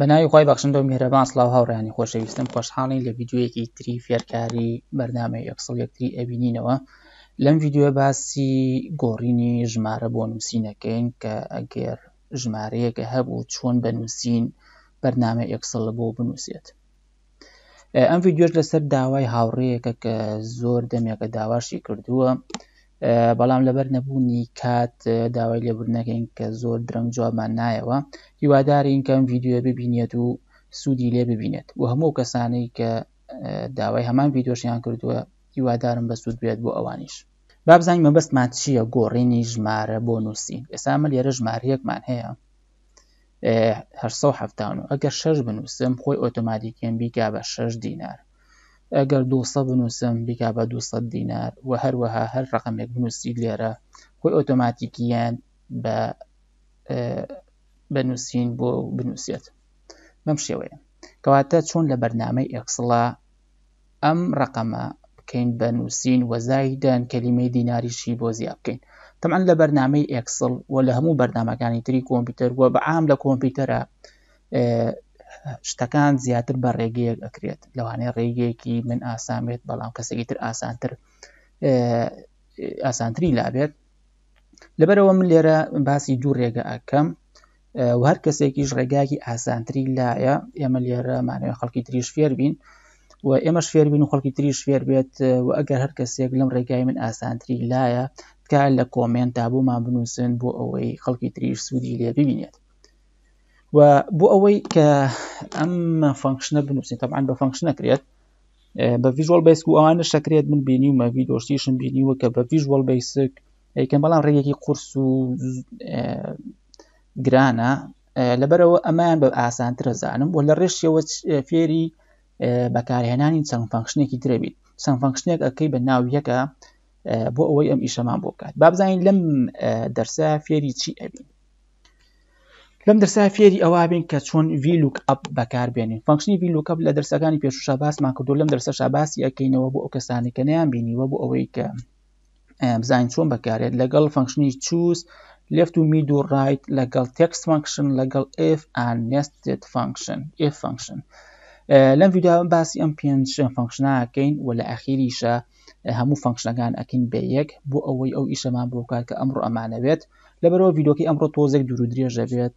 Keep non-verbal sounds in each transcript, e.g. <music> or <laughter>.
بەناوی خی بەخشندۆ میێرەبان سلااو هاوڕیانی خۆشەویستم خۆشحاڵی لە یددیوەکی تری فێرکاری بەرنامی ئەکسڵ یەکتری ئەبینینەوە لەم یددیوە باسی گۆڕینی ژمارە بۆ نووسینەکەین کە ئەگەر ژمارەیەکە هەبوو چۆن بەنووسین بەرنامە ئەکسڵ بۆ بنووسێت ئەم یددیۆش لەسەر داوای هاوڕەیەکە کە زۆر دەمێکە داواشی کردووە بەڵام لەبەر نەبوونی کات داوای لێبوردنەکەین کە زۆر درەنگ جوابمان نایەوە هیوادارین کەم یددیوە ببینێت و سوودی لێ ببینێت و هەموو کەسانی کە داوای هەمان یددیۆشیان کردووە هیوادارم بە سوود بێت بۆ ئەوانیش بابزانانی مەبەستمان چییە گۆڕینی ژمارە بۆ نووسین ئێسامە لێرە ژمارەیەکمان هەیە ه ئەگەر شش بنووسم خۆی ئۆتۆماتیکیان بیگا بە شش دینار ئەگەر دوسە بنووسم بگا بە دوسە دینار و هەروەها هەر ڕقمێک بنووسی لێرە خۆی ئۆتۆماتیکیان بە بنووسین بۆ بنووسێت بەم شێوەیە کەواتە چۆن لە بەرنامەی ئەکسڵا ئەم ڕقەمە بکەین بە نووسین وەزای دەن کەلیمەی دیناریشی بۆ زیاب بکەین تەمان لە بەرنامەی ئەکسڵ و لە هەموو بەرنمەکانی تری کۆمپیوتەر وە بە عام لە کۆمپیوتەرە شتەکان زیاتر بە ڕێگەیەک ئەکرێت لەوانەیە ڕێگەیەکی من ئاسامێت بەڵام کەسێکی تر ئاسانتر ئاسانتری لابێت لەبەرەوە من لێرە باسی دوو ڕێگە ئەکەم هەر کەسێکیش ڕێگاکی ئاسانتری لایە ئێمە لێرە مانەوە خەڵکی تریش فێر بین و ئێمە شفێربین و خەڵکی تریش فێر بێت و ئەگەر هەر کەسێک لەم ڕێگای من ئاسانتری لایە تکار لە کۆمنت تابوومان بنووسن بۆ ئەوەی خەڵکی تریش سوودی لێ ببینێت و بۆ ئەوەی کە ئەم فانکشنە بنووسین تەبان بە فانکشنە کرێت بە ڤژۆل بیس و ئەوانە شەکرێت من بینیمە ویدۆشتیشم بینیوە کە بە ڤژۆل بیسک یکەم بەڵام ڕێگێکی قرس و گرانە لەبەرەوە ئەمان بە ئاسانترە زانم بۆ لە ڕێشیەوە فێری بەکارهێنانی چەند فانکشنێکی درەبیت چەند فانکشنێک ئەەکەی بە ناو یەکە بۆ ئەوەی ئەم ئیشەمان بۆ بکات بابزانین لەم دەرسە فێری چی ئەبین لەم دەرسا فێری ئەوە بین کە چۆن ویلوک ئەپ بەکاربیێنین فنکشنی ویلوکەپ لە دەرسەکانی پێشوشە باسمان کردو لەم دەرسە شاباسی ئەەکەینەوە بۆ ئەو کەسانی کە نیان بینیوە بۆ ئەوەی کە بزانین چۆن بەکارێت لەگەڵ فنکشنی چوس left و mid و right لەگەڵ text function لەگەڵ f and nested function f function لەم ویدا باسی ئەم پێنج فنکشنناکەین و لە ئەخیریشە هەموو فنکشنەکان ئەکەین بە یەک بۆ ئەوەی ئەو ئیشەمان بۆکات کە ئەمڕۆ ئەمانەوێت لەبەرەوە یددیوکی ئەمڕۆ تۆزێک دوور و درێژ دەبێت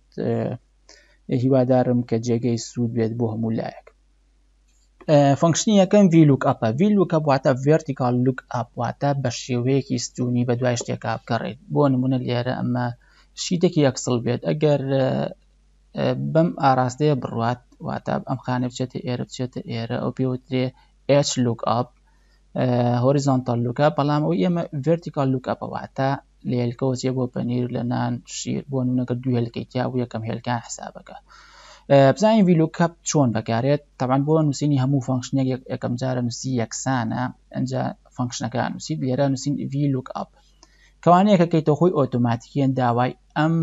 هیوادارم کە جێگەی سوود بێت بۆ هەموو لایەک فنکشنی یەکەم ویلوک ئەپ ویلوکە بواتە ڤرتیکال لوک ئاپواتە بە شێوەیەکی ستونی بە دوای شتێکا بکەڕێت بۆ نمونە لێرە ئەمە شیتێکی یەکسڵ بێت ئەگەر بەم ئاراستەیە بڕات واتە ئەم خانە بچێتە ئێرە بچێتە ئێرە ئەو پێوترێ H لوک ئاپ هۆریزانتال لوکە بەڵام ئەو ئێمە ڤرتیکال لوکەپەواتە لە هێلکەوەچێ بۆ پەنیر لە نان شیر بۆ نونەکە دو هێلکەی تیا و یەکەم هێلکان حسابەکە بزانین ویلوکەپ چۆن بەکارێت تاوان بۆ نووسینی هەموو فانکشنێک یەکەم جارە نووسی یەکسانە ئەجا فانکشنەکە نووسی لێرە نووسین ویلوک ئەپ کەوانەیەکەکەیتە خۆی ئۆتۆماتیکیان داوای ئەم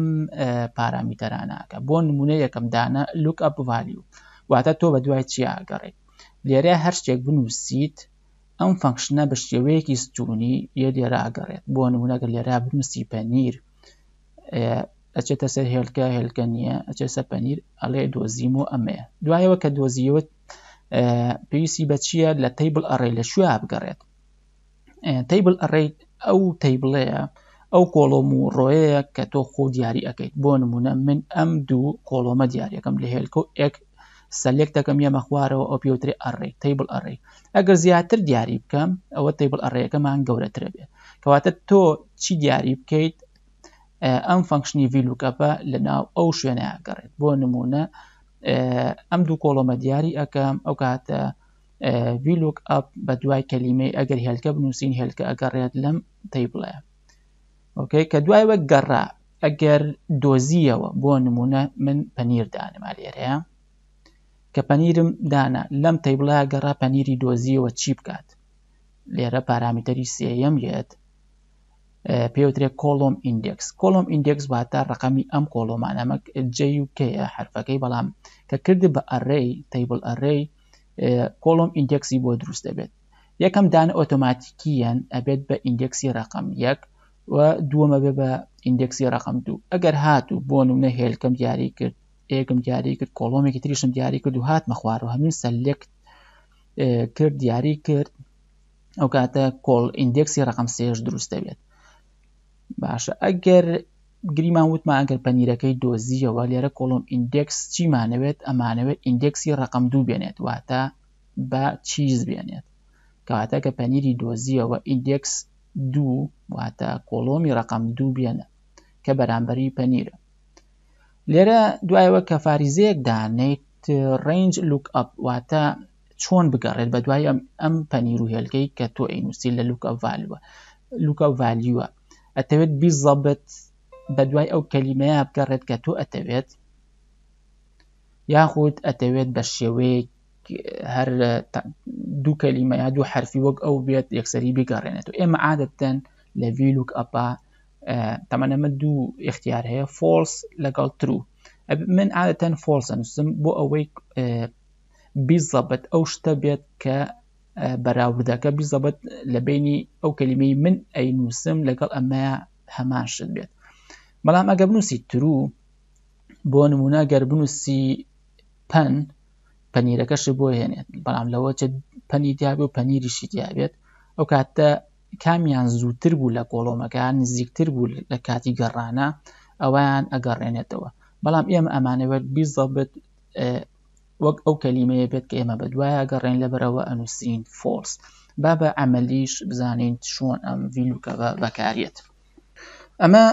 پارامیتەرانەکە بۆ نمونە یەکەم دانا لوک ئەپ ڤالی و واتە تۆ بە دوای چیا گەڕێت لێرە هەر شتێک بنووسیت ئەم فانکشنە بە شێوەیەکی ستونی یە لێرە ئەگەڕێت بۆ نمونەگەر لێرا بنووسی پەنیر ئەچێتە سەر هێلکە هێلکە نییە ئەچێسە پەنیر ئەڵێ دۆزیم و ئەمەیە دوایەوە کە دۆزیەوە پێویستی بە چییە لە تیبل ئەڕێ لە شوێ بگەڕێت تیبل ئەڕێ ئەو تیبڵەیە ئەو کۆڵۆم و ڕۆیەیە کە تۆ خۆ دیاری ئەەکەیت بۆ نمونە من ئەم دوو کۆڵۆمە دیارەکەم لە هێلکە و ئەک سەلێک دەکەم یەمە خوارەوە ئەو پێوتری ئەڕێ تیبل ئەڕێ ئەگەر زیاتر دیاری بکەم ئەوە تیبل ئەڕێەکەمان گەورەترە بێت کەواتە تۆ چی دیاری بکەیت ئەم فەنکشنی ڤیلوکەپە لە ناو ئەو شوێنەیەگەڕێت بۆ نمونە ئەم دوو کۆڵۆمە دیاری ئەەکەم ئەو کاتە ویلوک ئەپ بە دوای کەلیمەی ئەگەر هێلکە بنووسین هێلکە ئەگەڕێت لەم تیبڵێ ئۆکەی کە دوای وەک گەڕا ئەگەر دۆزیەوە بۆ نمونە من پەنیر دانما لێرەیە کە پەنیرم دانا لەم تەیبڵە گەڕا پەنیری دۆزیەوە چی بکات لێرە پارامیتەری سێەم یەت پێوترێت کۆلۆم ئیندێکس کۆلۆم ئیندێکس واتە ڕقەمی ئەم کۆلۆمانەمەک جی وکەیە حرفەکەی بەڵام کە کردی بە ئەڕێی تەیبل ئەڕێی کۆلۆم ئیندێکسی بۆ دروست دەبێت یەکەم دان ئۆتۆماتیکیەن ئەبێت بە ئیندێکسی ڕقم یەک و دووەمە بێ بە ئیندێکسی ڕقم دوو ئەگەر هاتوو بۆ نمونە هێلکەم دیاری کرد ئێگم دیاری کرد کۆڵۆمێکی تریشم دیاری کرد و هاتمە خوار و هەمین سەلێک کرد دیاری کرد ئەو کاتە کۆڵ ئیندێکسی ڕقم سێش دروست دەبێت باشە ئەگەر گریمان وتمان ئەگەر پەنیرەکەی دۆزیەوە لێرە کۆڵم ئیندێکس چیمانەوێت ئەمانەوێت ئیندێکسی ڕقم دوو بێنێت واتە بە چیز بێنێت کەواتە کە پەنیری دۆزیەوە ئیندێکس دوو واتە کۆڵۆمی ڕقم دوو بێنە کە بەرامبەری پەنیرە لێرە دوایەوە کە فاریزەیەکدا نیت ڕنج لوک ئەپ واتە چۆن بگەڕێت بە دوای ئەم پەنیر و هێلگەی کە تۆ ئینوسی لە لوکە ڤالوە لوکە ڤالیوە ئەتەوێت بیزەبت بە دوای ئەو کەلیمەیە بگەڕێت کە تۆ ئەتەوێت یاخود ئەتەوێت بە شێوەیەک هەر دوو کەلیمە یا دوو حرفی وەک ئەو بێت یەکسری بگەڕێنێت و ئێمە عادەتەن لە ویلوک ئەپا تەمەەمە دوو اختیار هەیە فۆرس لەگەڵ ترو من عادەتەن فۆرس نووسم بۆ ئەوەی بیزەبەت ئەو شتە بێت کە بەراوردەکە بیزەبەت لە بینی ئەو کللیمەی من ئەی نووسم لەگەڵ ئەمە هەماشت بێت بەڵام ئەگە بنووسی ترو بۆ نمونە گەر بنووسی پەن پەنیرەکەش بۆ هێنێت بەڵام لەوە پەنی دیابێ و پەنیریشی دیابێت ئەو کاتە کامیان زووتر بوو لە کۆڵۆمەکان نزیکتر بوو لە کاتی گەڕانە ئەویان ئەگەڕێنێتەوە بەڵام ئێمە ئەمانەوەت بیزەبت وەک ئەو کەلیمەیە بێت کە ئێمە بەدوایە گەڕێن لەبەرەوە ئەنووسین فۆرس با بە ئەمەلیش بزانین چۆن ئەم ڤیلوکە بەکارێت ئەمە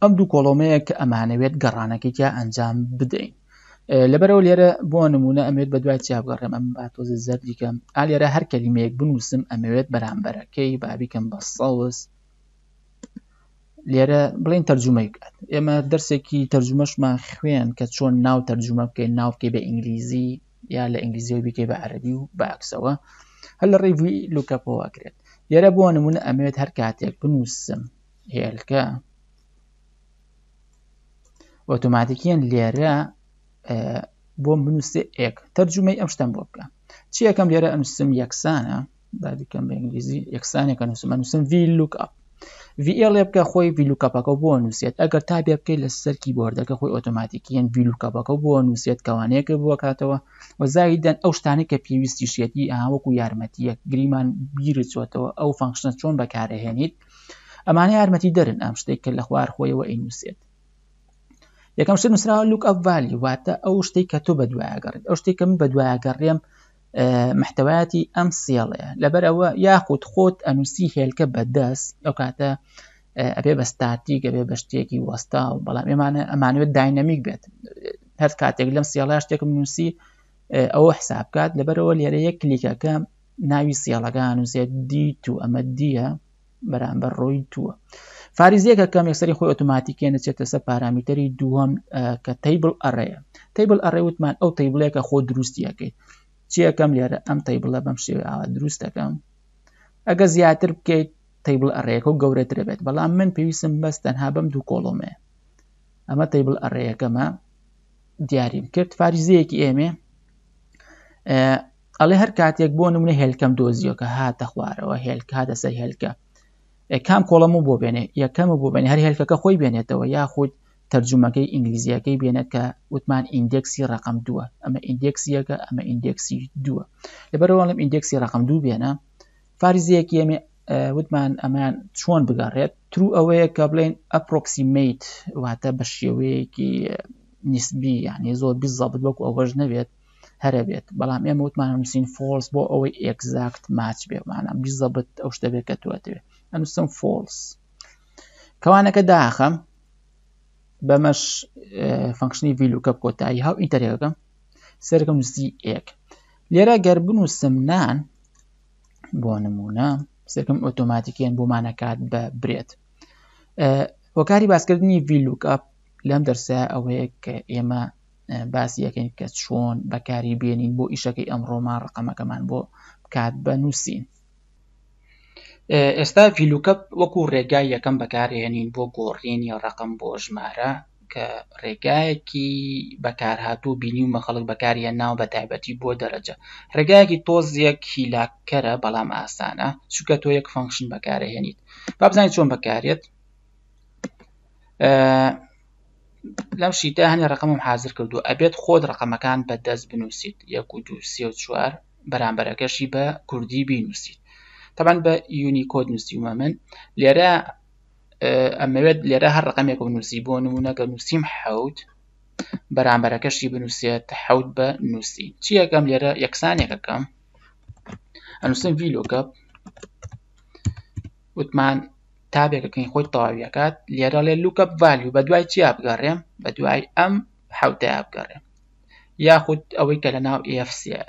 ئەم دوو کۆڵۆمەیە کە ئەمانەوێت گەڕانەکەیان ئەنجام بدەین لەبەرەوە لێرە بۆ نمونە ئەمێت بە دوای چابگەڕێم ئەم با تۆزە زەر دیکەم ئالێرە هەر کەلیمەیەک بنووسم ئەمەوێت بەرامبەرەکەی بابیکەم بە ساوس لێرە بڵین تەرجمەیکات ئێمە دەرسێکی تەرجمەشمان خوێن کە چۆن ناو تەرجمە بکەین ناوکێ بە ئینگلیزی یا لە ئینگلیزیەوە بکەی بە عەربی و بەعکسەوە هەل لە ڕێوی لوکەپەوەکرێت لێرە بۆ نمونە ئەمەوێت هەر کاتێک بنووسم هێلکە ئۆتۆماتیکیان لێرە بۆم بنووسێ ئێک تەرجمەی ئەم شتم بۆ بکە چی یەکەم لێرە ئەنووسم یەکسانە بادیکەم بە ئنگلیزی یەکسانێکە نووسمە نووسم وی لوکپ ڤێ بکە خۆی ویلوکەپەکە بۆ نووسێت ئەگەر تابێ بکەیت لە سەرکی بردەکە خۆی ئۆتۆماتیکیان ویلوکەپەکە بۆ نووسێت کەوانەیەکە بووکاتەوە وەزایدەن ئەو شتانی کە پێویستی شێتی ئاوەکو یارمەتیەک گریمان بیرە چۆتەوە ئەو فانکشنە چۆن بەکارەهێنیت ئەمانە یارمەتی دەرن ئەم شتێک کە لە خوار خۆیەوە ئەینوسێت یەکەم شت نووسراوە لوک ئەف ڤالی واتە ئەو شتێک کە تۆ بە دوایگەڕێت ئەو شتێکم بە دوایگەڕێم محتەواتی ئەم سیڵەیە لەبەر ئەوە یاخود خۆت ئەنووسی هێلکە بەدەست ئەو کاتە ئەبێ بە ستاتی گەبێ بە شتێکی وەستا و بەڵام ئێمانە ئەمانوێت داینەمیک بێت هەر کاتێک لەم سیڵە شتێکم نووسی ئەوە حسابکات لەبەرەوە لێرە یەک کلیکەکە ناوی سیڵەکان نووسێت دی تو ئەمە دیە بەرامبەر ڕۆی تووە. فاریزیەکە کەم یەکسری خۆی ئۆتوماتیکێ نەچێتە سە پارامیتەری دووەم کە تیبل ئەڕەیە تیبل ئەڕێوتمان ئەو تیبلەکە خۆ دروستیەکەی چیەکەم لێرە ئەم تیبلە بەم شێوەوە دروستەکەم ئەگە زیاتر بکەیت تیبل ئەڕێک و گەورەترە بێت بەڵام من پێویستم بەست تەنها بەم دوو کۆڵۆمێ ئەمە تیبل ئەڕێەکەمە دیاریم کرد فاریزیەکی ئێمێ ئەڵێ هەر کاتێک بۆ نمونە هێلکەم دۆزیەکە هاتە خوارەوە هێلک هادەسەر هێلکە کام کۆڵم و بۆ بێنێ یەکەم بۆ بێن هەر هێلکەکە خۆی بێنێتەوە یاخود ترجمەکەی ئینگلیزیەکەی بێنێت کە وتمان ئیندێکسی ڕقم دووە ئەمە ئیندێکسیەکە ئەمە ئیندێکسی دووە لەبەرەوەڵم ئیندێکسی ڕقم دوو بێنە فارزیەکی ئەمێ وتمان ئەمان چۆن بگەڕێت ترو ئەوەیە کە بڵێن ئەپۆکسیمیت واتە بە شێوەیەکی نیسبی یعنی زۆر بزەبت وەکو ئەوەش نەبێت هەرە بێت بەڵام ئێمە وتمان نووسین فۆلس بۆ ئەوەی ئەگزاکت ماچ بێ مانە بیزەبت ئەو شتە بێت کە توەتەوێت ئەنووسم فۆلس کەوانەکە داخەم بەمەش فانکشنی ویلوکە کۆتایی هاو ئینتەرێەکەم سەرگەم زی ئێک لێرە گەربن و سمنان بۆ نمونە سەرکەم ئۆتۆماتیکیان بۆمانەکات بە برێت هۆکاری باسکردنی ویلوکپ لەم دەرسە ئەوەیە کە ئێمە باسی یەکەین کە چۆن بەکاری بێنین بۆ ئیشەکەی ئەمڕۆمان ڕقەمەکەمان بۆ بکات بە نووسین ئێستا ڤیلوکەپ وەکو ڕێگای یەکەم بەکارهێنین بۆ گۆڕێنی ڕقم بۆ ژمارە کە ڕێگایەکی بەکارهاتوو بینی و مەخەڵک بەکاریە ناو بە تایبەتی بۆ دەرەجە ڕێگایەکی تۆزیەک هیلاکەرە بەڵام ئاسانە چکە تۆ یەک فەنکشن بەکارهێنیت با بزانین چۆن بەکارێت لەم شیتە هەنێ ڕقمم حاضر کردو ئەبێت خۆت ڕقمەکان بەدەست بنووسیت یەک و دو سێ و چوار بەرامبەرەکەشی بە کوردی بینووسیت طبعا بە یونیکۆد نووسیمە من لێرە اه، ئەمەوێت لێرە هەر ڕقمێک و نووسی بۆ نمونەگە نووسیم حەوت بەرامبەرەکەشی بنووسێت حەوت بە نووسی چی یەکەم لێرە یەکسانێکەکەم ئەنووسم ڤیلۆگەپ وتمان تابێکەکەین خۆی تەواویەکات لێرە لێ لوکەپ ڤالیو بە دوای چی ئابگەڕێم بە دوای ئەم اب ئابگەڕێم یاخود ئەوەی کە لە ناو ئFCە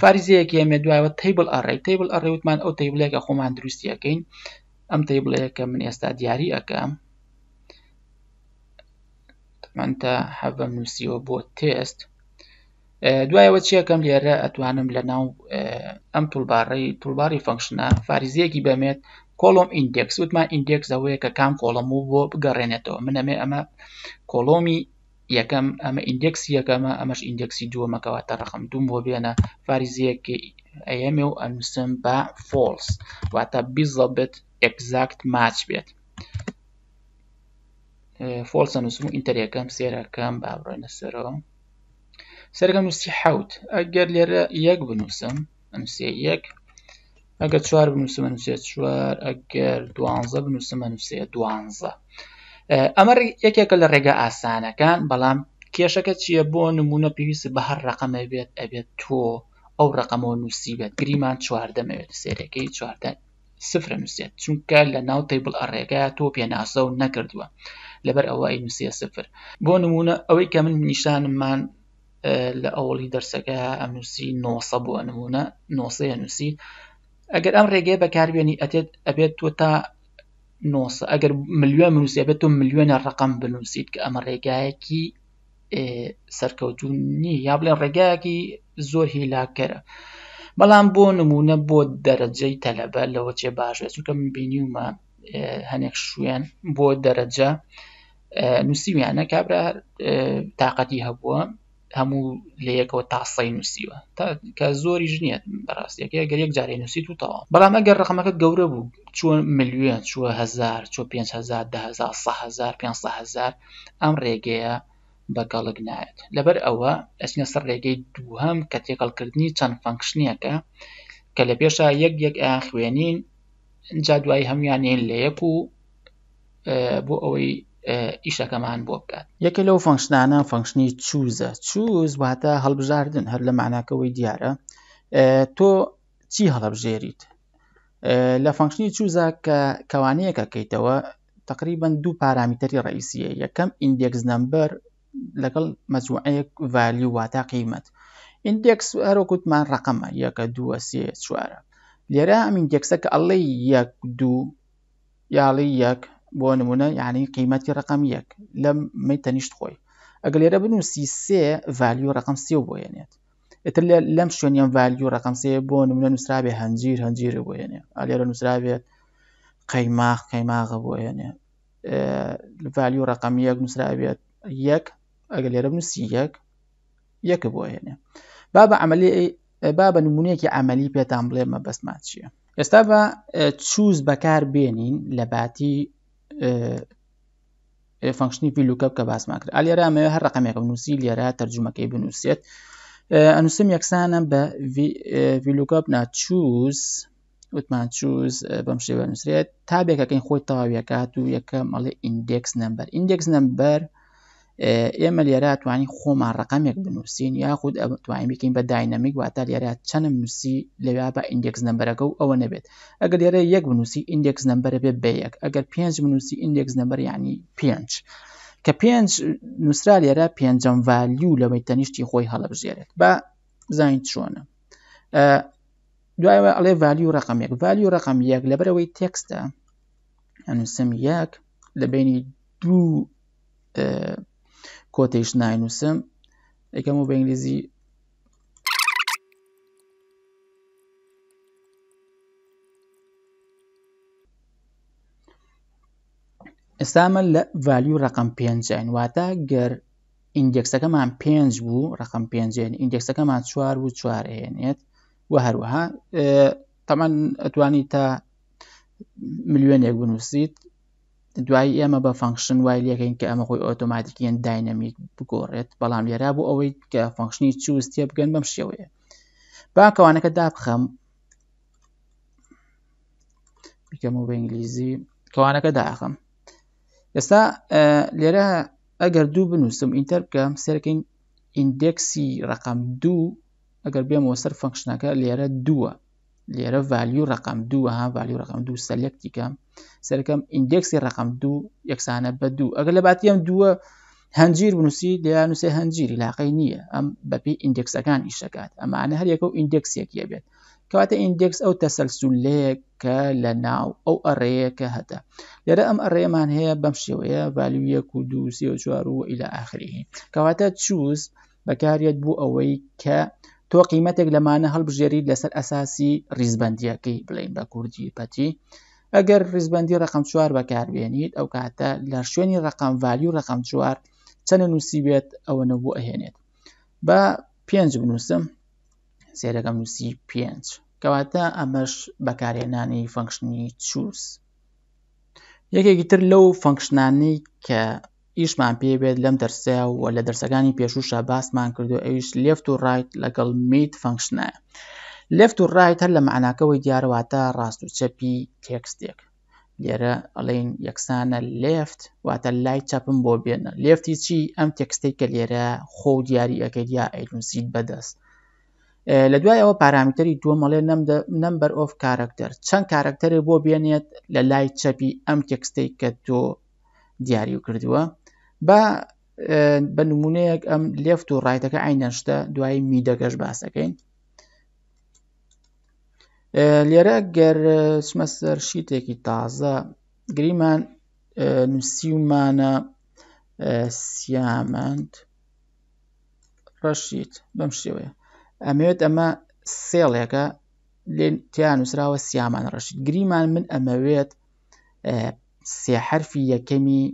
فارزیەکی ئەمێ دوایەوە تیبل ئەڕێ تیبل ئەڕێوتمان ئەو تیبلێکە خۆمان دروستیەکەین ئەم تیبلەیەکە من ئێستا دیاری ئەەکەم منتە حەبم نووسیەوە بۆ تست دوایەوە چیەکەم لێرە ئەتوانم لە ناو ئەم توولبارڕی توولباری فەنکشنە فارزیەکی بەمێت کۆلۆم ئیندێکس وتمان ئیندێکس ئەوەیە کە کام کۆڵەم و بۆ بگەڕێنێتەوە منەمێ ئەمە کۆلۆمی یەکەم ئەمە ئیندێکسی یەکەمە ئەمەش ئیندێکسی دووەمەکەەوە تەرەخم دوم بۆ بێنە فارزیەکی ئەمێ و ئەنووسم بە فۆلس واتە بیزڵبێت ئەگزاکت ماچ بێت فۆلس نووسم و ئینتەرەکەم سێرەکەم بابڕێنە سەرەوە سەرگەم نووسی حوت ئەگەر لێرە یەک بنووسم ئەنووسێ یەک ئەگەر چوار بنووسمە نووسێت چوار ئەگەر دوانزە بنووسمە نووسێ دوانزە ئەمە یەکێکە لە ڕێگە ئاسانەکان بەڵام کێشەکە چییە بۆ نمونە پێویست بە هەر ڕقمە بێت ئەبێت تۆ ئەو ڕقمەوە نووسی بێت گریمان چواردەمەوێت سێرەکەی چواردە سفرە نووسێت چونکە لە ناو تیبل ئەڕێگا تۆ پێناسە و نەکردووە لەبەر ئەوەی نووسە سفر بۆ نمونە ئەوەی کە من نیشانمان لە ئەوڵی دەرسەکە ئەم نووسی 900 بووە نمونە 900 نووسی ئەگەر ئەم ڕێگەی بەکاربیێنی ئەتێت ئەبێت تۆ تا نۆسە ئەگەر ملیۆن منووسێ بێت تۆ ملیۆنە ڕقم بنووسیت کە ئەمە ڕێگایەکی سەرکەوتونی یا بڵێن ڕێگایەکی زۆر هیلاکەرە بەڵام بۆ نمونە بۆ دەرەجەی تەلەبە لەوە چێ باشێ چونکە من بینیومە هەنێک شوێن بۆ دەرەجە نووسیویانە کابرا تااقەتی هەبووە هەموو لە یەکەوە تاسەی نووسیوە کە زۆری ژنیە بەڕاستیەکە گەرێک جارێ نووسی توتەوە بەڵام ئەگەر ڕقمەکە گەورە بوو چوە ملیۆن چوە هزار چوە 5هزار 500هزار ئەم ڕێگەیە بەگەڵک نایێت لەبەر ئەوە ئەسنە سەر ڕێگەی دووهم کە تێکەڵکردنی چەند فەنکشنیەکە کە لە پێشە یەک یەک ئاخوێنین جا دوای هەمویانین لە یەک و بۆ ئەوەی ئیشەکەمان بۆ بکات یەکە لەو فەنکشنانە فەنکشنی چوزە چوز واتە هەڵبژاردن هەر لە معناکەوەی دیارە تۆ چی هەڵەبژێریت لە فەنکشنی چوزە کە کەوانەیەکەکەیتەوە تقریبان دوو پارامیتەری ڕئیسیە یەکەم ئیندێکس نمبەر لەگەڵ مەجموعەیەک ڤالی واتە قیمت ئیندێکس ئەرۆکوتمان ڕقەمە یەکە دووە سێ چوارە لێرە ئەم ئیندێکسە کە ئەڵی یەک دوو یاڵی یەک بۆ نمونە یعنی قیمەتی ڕقەمیەک لە مەی سي خۆی ئەگەل سي بن و سیسێ ڤالیو ڕقم سی و بۆێنێت سي لەم شوێنیان نسرا به هنجير هنجير بو يعني اقل هەنجیر نسرا به نووسراابێت قەیماخ بو يعني الفاليو ڕقەمی یەک نووسراابێت يك ئەگەل لێرە بنووسی یەک یەکە بۆێنێ با بە عملی با بە نمونونەیەکی ئەعملی پێتان بڵێ مە بەستمات چییە؟ ئێستا بە چوز بەکار بێنین لە فنکشنی پیلوکەب کە باسمان کرد ئالێرا ئەمەوە هەر ڕقمێکم نووسی لێرە تەرجمەکەی بنووسێت ئەنووسم یەکسانە بە ویلوکەب ناچوز وتمان چوز بەم شێوە نووسێت تابێکەکەین خۆی تەواویەکات و یەکەم ئەڵێ ئیندێکس نمبەر ئیندێکس نمبەر ئێمە لێرە توانین خۆمان ڕقامێک بنووسین یاخود توانین بکەین بە داینەمیک واتە لێرە چەندم نووسی لەوا بە ئیندێکس نمبرەکە و ئەوە نەبێت ئەگەر لێرە یەک بنووسی ئیندێکس نمبەر بێت بەیەک ئەگەر پێنج بنووسی ئیندێکس نمبەر ینی پێنج. کە پێنج نووسرا لێرە پێنجەم ڤالیو لەوەی تەنیشتی خۆی هەڵەبژێرێت بە زانین چۆنە دوایەوە ئەڵێ ڤالیو ڕقمێک ڤالیو ڕقم یەک لەبەرەوەی تێکستە ئەنووسم یەک لە بینی دوو کۆتیش ناینووسم یەکەم و بە ئینگلیزی ئێستامە لە ڤالیو ڕقم پێنجین واتە گەر ئیندێکسەکەمان پێنج بوو ڕقم پێنجێن ئیندێکسەکەمان چوار بوو چوار ئەێنێت و هەروەها تەمان ئەتوانی تا ملیۆنێک بنووسیت دوایی ئێمە بە فانکشن وای لەکەین کە ئەمە خۆی ئۆتۆماتیکیان داینەمیک بگۆڕێت بەڵام لێرا بوو ئەوەی کە فانکشنی چوستێ بگەن بەم شێوەیە باکەوانەکە دابخەم بکەم و بە ئینگلیزی کەوانەکە داخم ئێستا لێرە ئەگەر دوو بنووسم ئینتەر بکەم سەرکەین ئیندێکسی ڕقم دوو ئەگەر بێمەوە سەر فەنکشنەکە لێرە دووە لێرە ڤالیو ڕقم دوو ها ڤالیو ڕقم دوو سەلکتیکەم سەرەکەم دو ڕقم دوو یەکسانە بە دوو ئەگەر لە باتیم دووە هەنجیر بنووسی دیانوسێ هەنجیری لاقی نییە ئەم بەپی ئیندێکسەکان ئیشەکات ئەمانە هەریەکە و ئیندێکسێکیە بێت کەواتە ئیندێکس ئەو تەسەلسولەیەکە لە ناو ئەو ئەڕەیەکە هەتە لێرە ئەم ئەڕێمان هەیە بەم شێوەیە ڤالویەک و دووسی و چوار و ئیلا ئاخری کەواتە چوز بەکارێت بو ئەوەی کە تۆ قیمتێک لەمانە هەڵبژێری لەسەر ئەساسی ریزبندیەکەی بڵین بە کوردی پەتی ئەگەر ریزبندی ڕقم چوار بەکاربیێنیت ئەو کاتە لە شوێنی ڕقام ڤالی و ڕقم چوار چەنە نووسی بێت ئەوەنە بۆ ئەهێنێت بە پێنج بنووسم سێرەکەم نووسی پێنج کەواتە ئەمەش بەکارێنانی فەنکشنی چوس یەکێکی تر لەو فەنکشنانی کە ئیشمان پێبێت لەم دەرسەیە و لە دەرسەکانی پێشوشە باسمان کردو ئەویش لفت و ڕایت لەگەڵ میت فەنکشنە لفت و ڕایت هەر لە معناکەەوەی دیارەواتە ڕاست و چەپی تێکستێک لێرە ئەڵین یەکسانە لفت واتە لای چاپم بۆ بێنە لفتی چی ئەم تێکستەی کە لێرە خۆ دیاری ئەەکەی یا ئەیلوسیت بەدەست لە دوای ئەوە پارامیتەری دووەمەڵێ نمبەر ئۆف کارکتەر چەند کارکتەرێک بۆ بێنێت لە لای چەپی ئەم تێکستەی کە تۆ دیاری و کردووە بە بە نمونەیەک ئەم لێفت و ڕایەتەکە ئاینەشتە دوای میدەگەش باسەکەین لێرە گەر سمە سەر شیتێکی تازە گریمان نووسیمانە سیامند ڕەشیت بەم شێوەیە ئەمەوێت ئەمە سێڵێکە لێن تیان نووسراوە سیامان ڕەشید گریمان من ئەمەوێت سێحرفی یەکەمی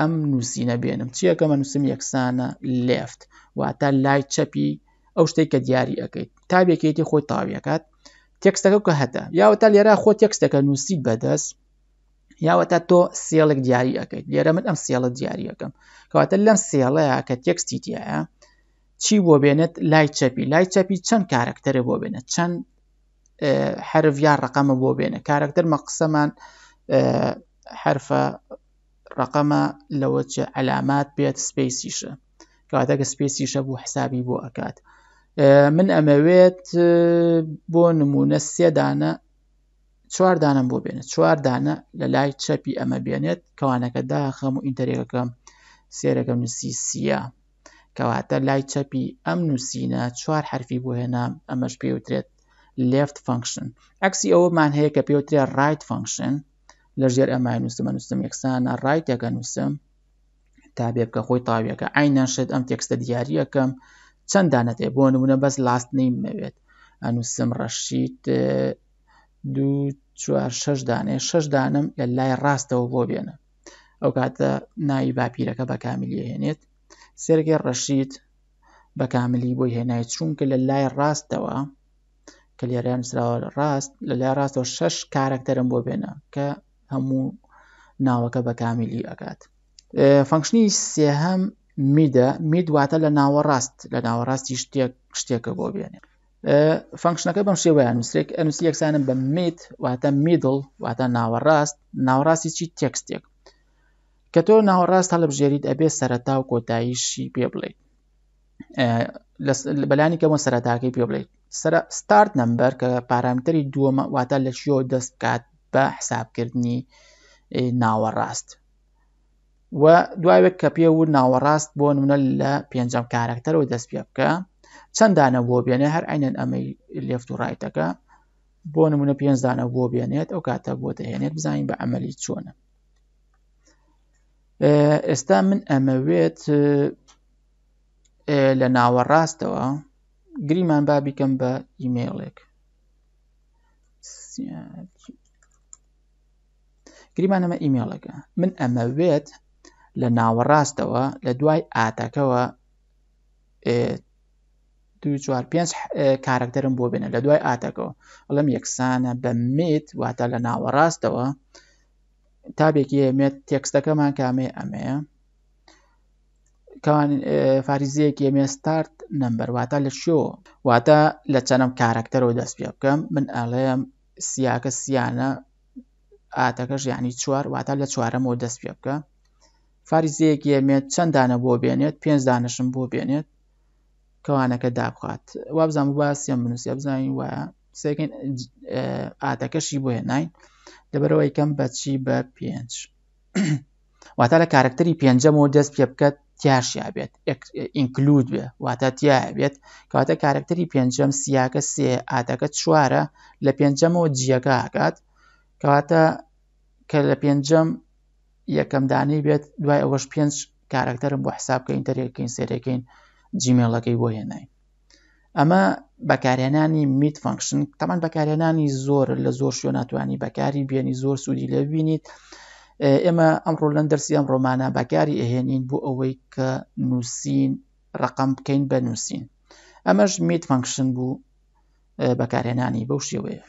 ئەم نووسینە بێنم چیەکەمە نووسم یەکسانە لفت واتە لای چەپی ئەو شتێک کە دیاری ئەەکەیت تابێکێتی خۆی تاویەکات تێکستەکە کە هەتە یاوەتا لێرە خۆ تێکستەکە نووسیت بەدەست یاوەتا تۆ سێڵێک دیاری ئەەکەیت لێرە من ئەم سێڵە دیاری ئەەکەم کەواتە لەم سێڵەیە کە تێکستیتیایە چی بۆ بێنێت لای چەپی لای چەپی چەند کارکتەرە بۆ بێنێت چەند حرف یا ڕقەمە بۆ بێنە کارکتەر مە قسەمان حرفە ڕقەمە لەوە علامات بێت سپیسیشە کاتەکە سپیسیشە بوو حسابی بۆ ئەکات من ئەمەوێت بۆ نمونە سێدانە چواردانم بۆ بێنێت چواردانە لە لای چەپی ئەمە بێنێت کەوانەکە داخەم و ئینتەرێکەکەم سێرەکەم نووسی سیە کەواتە لای چەپی ئەم نووسینە چوار حرفی بۆ هێنام ئەمەش پێوترێت لفت فنکشن ئەکسی ئەوەمان هەیە کە پێوترێت ڕایت فنکشن لە ژێر ئەمای نووسمە نووسم یەکسانە ڕایتێکە نووسم تا بێ بکە خۆی تاویەکە ئاینەشێت ئەم تێکستە دیاریەکەم چەنددانەتێ بۆ نمونە بەس لاست نیم نەوێت ئەنووسم ڕەشید دوو چوار شش دانێ شش دانم لە لای ڕاستەوە بۆ بێنە ئەو کاتە ناوی باپیرەکە بە کامیلی هێنێت سێرگێ ڕەشید بە کاملی بۆی هێنای چونکە لە لای ڕاستەوە کە لێرەیان سراوە ڕاست لە لای ڕاستەوە شش کارکتەرم بۆ بێنە کە هەموو ناوەکە بە کامیلی ئەکات فەنکشنی سێهەم میدە میدواتە لە ناوەڕاست لە ناوەڕاستی شتێک شتێکە بۆ بێنێ فەنکشنەکە بەم شێوەیان نووسێک ئەنووسی یەکسانم بە میت واتە میدڵ واتە ناوەڕاست ناوەڕاستی چی تێکستێک کە تۆ ناوەڕاست هە لە بژێریت ئەبێ سەرەتا و کۆتاییشی پێ بڵێیت بەلانی کەمە سەرەتاکەی پێ بڵێیت ستارت نمبەر کە پارامتەری دووەمە واتە لە شیۆ دەستکات بە حسابکردنی ناوەڕاست و دوایەک کە پێ و ناوەڕاست بۆ نونە لە پێنجەم کارکتەرەوە دەست پێ بکە چەنددانە بۆ بێنێ هەر عینەن ئەمەی لێفت و ڕایتەکە بۆ نمونە پێنجدانە بۆ بێنێت ئەو کاتە بۆ دەهێنێت بزانین بە ئەمەلی چۆنە ئێستا من ئەمەوێت لە ناوەڕاستەوە گریمان با بیکەم بە ئیمێڵێک گریمانەمە ئیمێڵەکە من ئەمەوێت لە ناوەڕاستەوە لە دوای ئاتەکەەوە چوار پێ کارکتەرم بۆ بێنە لە دوای ئاتەکەەوە ئەڵم یەکسانە بە میت واتە لە ناوەڕاستەوە تابێکی ئەمێت تێکستەکەمان کامێ ئەمەیە فارزیەکی ئەمێ ستارت نمبەرواتە لە شۆ واتە لە چەنم کارکتەرەوە دەست پێ بکەم من ئەڵێم سیاکە سیانە ئاتەکەش یعنی چوار واتە لە چوارەمەوە دەست پێ بکە فریزەیەکیێمێت چەندانە بۆ بێنێت پێنج دانشم بۆ بێنێت کەوانەکە دابخات وابزان باسیە منوسی بزانین وایە سێکن ئاتەکەشی بۆ هێناین لەبەرەوە یکەم بەچی بە پێنج <coughs> واتە لە کارکتەری پێنجەمەوە دەست پێ بکەت تیاشیا بێت ئینکلود بێ واتە تیاە بێت کەواتە کارکتەری پێنجەم سیاکە سێ ئاتەکە چوارە لە پێنجەمەوە جیەکە ئاکات کەواتە کە لە پێنجەم یەکەم دانەی بێت دوای ئەوەش پێنج کارکتەرم بۆ حسابکەین تەرەکەین سێرەکەین جیمێڵەکەی بۆ هێنای ئەمە بەکارێنانی میت فانکشن تەمان بەکارێنانی زۆر لە زۆر شوێ ناتوانانی بەکاری بێنی زۆر سوودی لێ ببینیت ئێمە ئەمڕۆ لەن دەرسی ئەم ڕۆمانە بەکاری ئەهێنین بۆ ئەوەی کە نووسین ڕقم بکەین بە نووسین ئەمەش میت فانکشن بوو بەکارێنانی بەو شێوەیە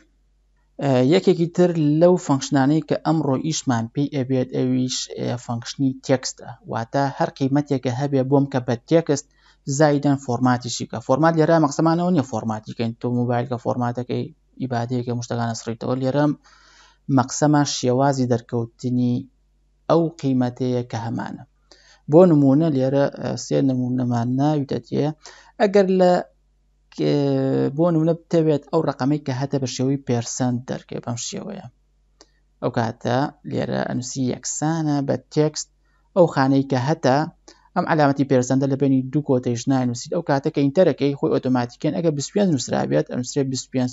یەکێکی تر لەو فەنکشنانەی کە ئەمڕۆ ئیشمان پێی ئەبێت ئەویش فەنکشنی تێکستە واتە هەر قیمەتێکە هەبێ بۆم کە بە تێکست زایدەن فۆرماتیشی کە فۆرمات لێرە مەقسەمانەوە نیە فۆرماتیکەین تۆ موبایل کە فۆرماتەکەی ئیبادەیەکە مشتەکانە سڕیتەوە لێرەم مەقسەمان شێوازی دەرکەوتنی ئەو قیمەتەیە کە هەمانە بۆ نمونە لێرە سێ نمونەمان ناویتەتیە ئەگەر لە بۆ نمونە بتەوێت ئەو ڕقمەی کە هەتە بە شێوەی پێرسەند دەرکێ بەم شێوەیە ئەو کاتە لێرە ئەنووسی یەکسانە بە تێکست ئەو خانەی کە هەتا ئەم علامەتی پێرسەندە لە بینی دوو کۆتەیش نانووسیت ئەو کاتەکە ئینتەرەکەی خۆی ئۆتۆماتیکن ئەگە پێ نووسرابێت ئەنووسێ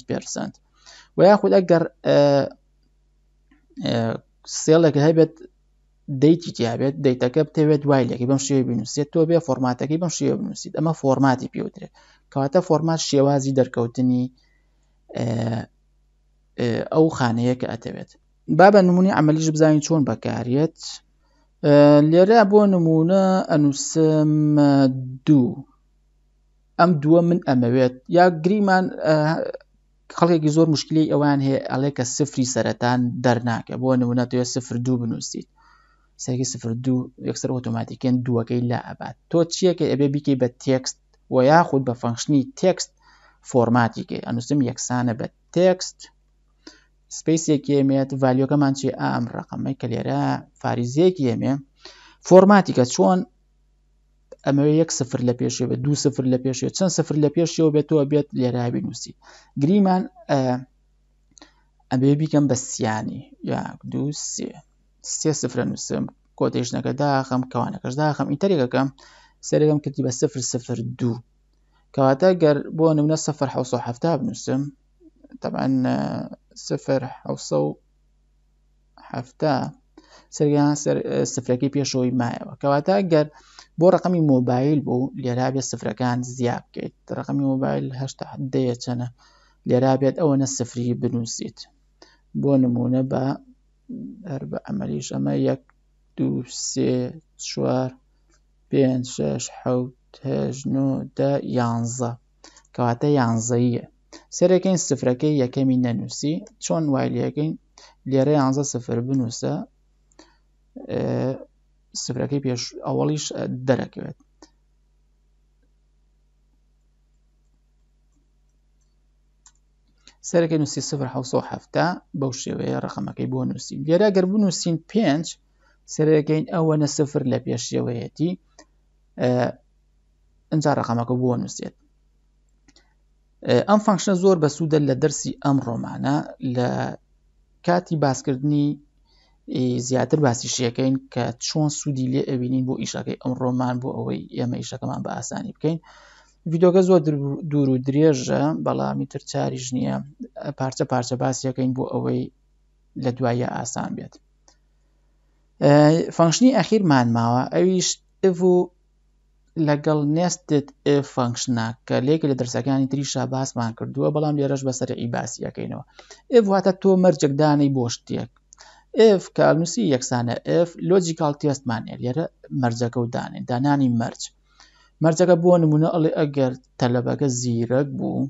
پێرسەند و یاخود ئەگەر سێڵێک هەبێت دەیتی تیاابێت دەیتەکە بتەوێت دوای لەکە بەم شێوە بنووسێت تۆ بێ فۆرماتەکەی بەم شێوە بنووسیت ئەمە فۆرماتی پێوترێت کەواتە فۆرمات شێوازی دەرکەوتنی ئەو خانەیە کە ئەتەوێت با بە نمونی ئەعملیش بزانین چۆن بەکارێت لێرە بۆ نمونە ئەنووسم دوو ئەم دووە من ئەمەوێت یا گریمان خەڵێکی زۆر مشکلی ئەوان هەیە ئەڵێ کە سفری سەرەتان دەرناکە بۆ نمونەتەوە سفر دوو بنووسیت سەرکی سفر دوو یەکسەر ئۆتۆماتیکێن دووەکەی لا ئەبات تۆ چییەکە ئەبێ بیکەی بە تێکست و یاخود بە فەنکشنی تێکست فۆرماتیکێ ئەنووسم یەکسانە بە تێکست سپیسێکی ئەمێت ڤالیۆکەمان چی ئام ڕقمەی کە لێرە فاریزیەکی ئەمێ فۆرماتیکە چۆن ئەمە یەک سفر لە پێشێ بە دو سفر لە پێشێ چەند سفر لە پێشەوە بێتەوە بێت لێرابی نووسی گریمان ئەبێ بیکەم بە سیانی یا دو سێ سێ سفرە نووسم کۆتێشنەکە داخم کەوانەکەش داخم ئینتەرێکەکەم سەرەکەم کردی صفر صفر دو دوو کەواتە من بۆ نمونە سەفر حوسە هەفتا طبعا صفر حوصو و هەفتا صفر سفرەکەی پێشەوەی مایەوە کەواتە گەر بۆ ڕقمی مۆبایل بوو لێرا بێت سفرەکان زیاب بکەیت ڕقمی مۆبایل هەشتا دەیە چەنە لێرا بێت ئەوە نە سفری بنووسیت بۆ نمونە بە هەر بە ئەمەلیش دو سي شوار پێنج شش حوت هێژ و دە یانزە کەواتە یانزەیە سەرەکەین سفرەکەی یەکەمی نەنووسی چۆن وایلیەکەین لێرە یانزە سفر بنووسە سفرەکەی پێش ئەوەڵیش دەرەکەوێت سەرەکەی نووسی سفر ه بەو شێوەیە ڕقەمەکەی بۆ نووسین لێرە گەر بنووسین پێنج سەرەکەین ئەوەنە سفر لە پێشەوەیەتی ئەجا ڕقامەکە بۆ نووسێت ئەم فانکشنە زۆر بە سوودە لە دەرسی ئەم ڕۆمانە لە کاتی باسکردنی زیاتر باسی شیەکەین کە چۆن سوودی لێ ئەبینین بۆ ئیشەکەی ئەم ڕۆمان بۆ ئەوەی ئێمە ئیشەکەمان بە ئاسانی بکەین یددیوگە زۆر دوور و درێژە بەڵامی تر چاریش نییە پارچە پارچە باسیەکەین بۆ ئەوەی لە دوایە ئاسان بێت فانکشنی ئەخیرمان ماوە ئەویش و لەگەڵ نستت فانکشنە کە لێک لە دەرسەکانی تریشا باسمان کردووە بەڵام لێرەش بەسەرعی باسیەکەینەوە ئێ واتە تۆ مەرجێکدانەی بۆ شتێک F کارنووسی یەکسانە F لۆجیکال تێستمان لێرە مەرجەکە و دانێن دانانی مەرج مەرجەکە بۆ نمونە ئەڵێ ئەگەر تەلەبەکە زیرەک بوو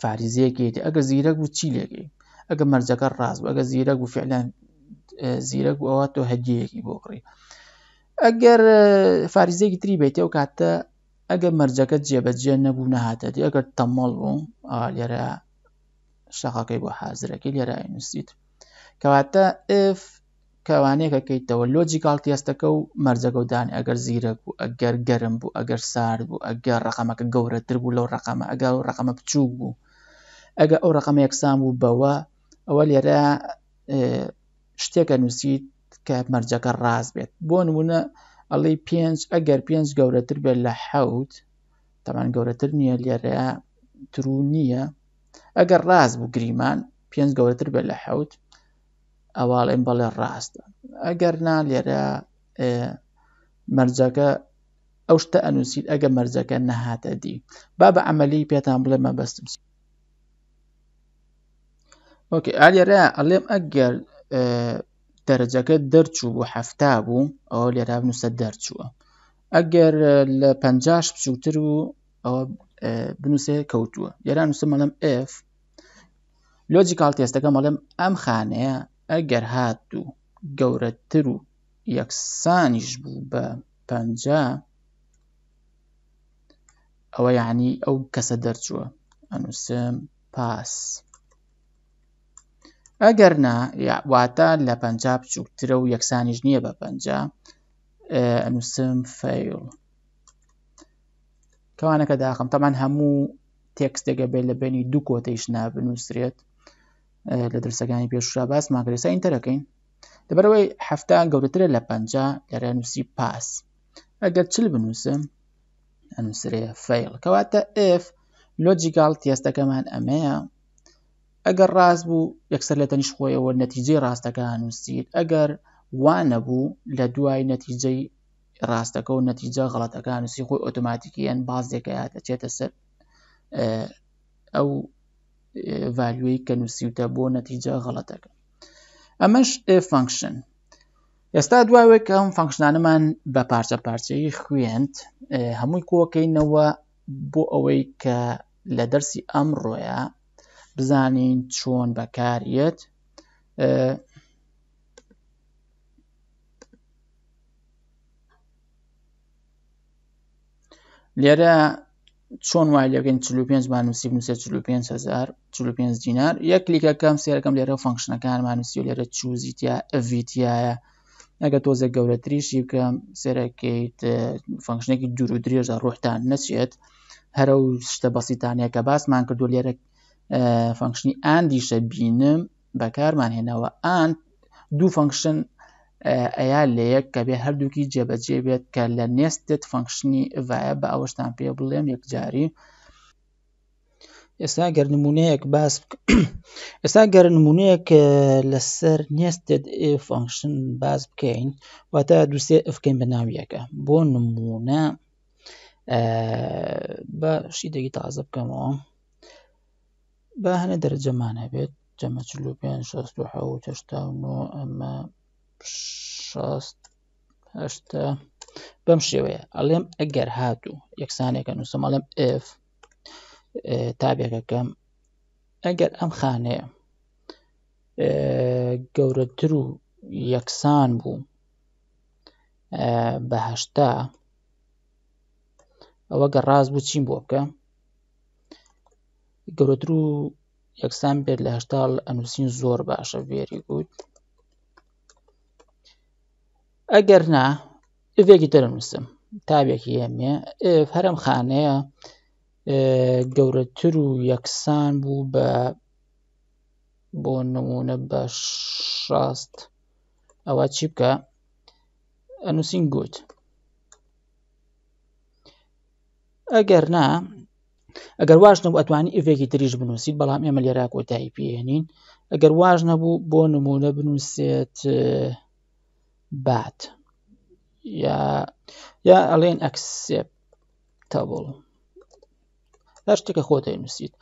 فریزیەکێتی ئەگە زیرەک بوو چی لێگەی ئەگە مەرجەکە ڕاست بوو ئەگە زیرەک بوو فعلان زیرەک بوو ئەوە تۆ هەدیەکی بۆ کڕی ئەگەر فریزێکی تری بێتی ئەو کاتە ئەگەر مەرجەکە جێبەجێ نەبوو نەهاتەتی ئەگەر تەمەڵ بوو لێرە شەقەکەی بۆ حازرەکەی لێرە نووسیت کەواتە ئف کەوانەیەکەکەیتەوە لۆجییکال تێستەکە و مەرجەکە ودان ئەگەر زیرە بوو ئەگەر گەرم بوو ئەگەر سارد بوو ئەگەر ڕقەمەکە گەورەتر بوو لەو ڕقەمە ئەگەر و ڕقەمە بچوک بوو ئەگە ئەو ڕقەمە یەکسان بوو بەوە ئەوە لێرە شتێکە نووسیت کە مەرجەکە ڕاز بێت بۆ نمونە ئەڵی پێنج ئەگەر پێنج گەورەتر بێت لە حەوت تەمان گەورەتر نییە لێرەیە ترو نییە ئەگەر ڕاز بوو گریمان پێنج گەورەتر بێت لە حەوت ئەواڵێن بەڵێ ڕاستە ئەگەر نا لێرە مەرجەکە ئەو شتە ئەنووسیت ئەگە مەرجەکە نەهاتە دی با بە ئەمەلی پێتان بڵێ مەبەستم ئۆکە ئالێرە ئەڵێم ئەگەر دەرەجەکە دەرچوو بۆ هەفتا بوو ئەوە لێرا بنووسە دەرچووە ئەگەر لە پ پچووتر و ئەوە بنووسێ کەوتووە لێرا نووسە مەڵم F لۆجیکال تێستەکە مەڵم ئەم خانەیە ئەگەر هات و گەورەتر و یەکسانیش بوو بە پ ئەوە یعنی ئەو کەسە دەرچووە ئەنووسم پاس. ئەگەرنا واتە لە پنج بچووکترە و یەکسانیش نییە بە پنج ئەنووسم فیل کەوانەکە داخم تەمان هەموو تێکستێکگە بێت لە بینی دوو کۆتەیش نابنووسرێت لە درسەکانی پێشرا باس ماگرێسا ئینتەرەکەین دەبەرەوەی هەفتا گەورەترە لە پنج لەرە نووسی پاس ئەگەر چل بنووسم ئەنووسێ فیل کەواتە F لۆجیگال تێستەکەمان ئەمەیە ئەگەر ڕاست بوو یەکسەر لە تەنیش خۆیەوە نەتیجەی ڕاستەکە هەنووسیت ئەگەر وانەبوو لە دوای نەتیجەی ڕاستەکە و نەتیجە غڵەتەکانسی خۆی ئۆتۆماتیکی ئەن بازێکە دەچێتە سەر ئەو ڤالوی کە نووسیوتە بۆ نەتیجە غڵەتەکە ئەمەش فانکشن ئێستا دواوێ کە ئەم فانکشنانەمان بە پارچە پارچەی خوێنند هەمووی کۆکەینەوە بۆ ئەوەی کە لە دەرسی ئەمڕۆیە بزانین چۆن بەکارێت لێرە چۆن وای لەگەن 45 5 دینار یەک کلیکەکەم سێرەکەم لێرە فنکشنەکان مانوسی و لێرە چوزیتیا ئەڤیتایە ئەگە تۆزە گەورەتریشی بکەم سێرەکەیت فنکشنێکی دوور و درێژە ڕۆحتان نەچێت هەرە و شتە بەسیتانەیە کە باسمان کردو لێرە فانکشنی ئەن دیشە بینم بەکارمان هێنەوە ئەن دوو فانکشن ئەیا لە یەک کە بێ هەردووکی جێبەجێ بێت کە لە نێستێت فانکشنی ڤایە بە ئەوەشتان پێ بڵێم یەکجاری ئێستا گەرنمونەیەک باس <coughs> ئێستا گەرنمونەیەک لەسەر نێستێت فانکشن باز بکەین واتە دووسێ ئەفکەین بە ناویەکە بۆ نمونە بەشی دەگی تازە بکەمەوە با هەنە دەرجەمان هەبێت جەمە چلو پێ هشتا ئەمە هشتا بەم شێوەیە ئەڵێم ئەگەر هاتوو یەکسانێکە نووسمەڵێم F تابێکەکەم ئەگەر ئەم خانەیە گەورەتر و یەکسان بوو بەهشتا ئەوە گە ڕاز بوو چیم بۆ بکە گەورەتر و یەکسان بێت لە هەشتال ئەنووسین زۆر باشە بێری گوت ئەگەر نا ئڤێکی دەرمنووسم تابێکی ئەمێ هەرم خانەیە گەورەتر و یەکسان بوو بە بۆ نمونە بە شاست ئەوە چی بکە ئەنووسین گوت ئەگەر نا ئەگەر واش نەبوو ئەتوانی ئفێکی تریش بنووسیت بەڵام ئێمە لێرا کۆتایی پێێنین اگر واژ نەبوو بو نمونه بنوسید اه، بات یا یا ئەڵێن ئەکسێپتەبڵ لە شتێکە خۆتەی نوسید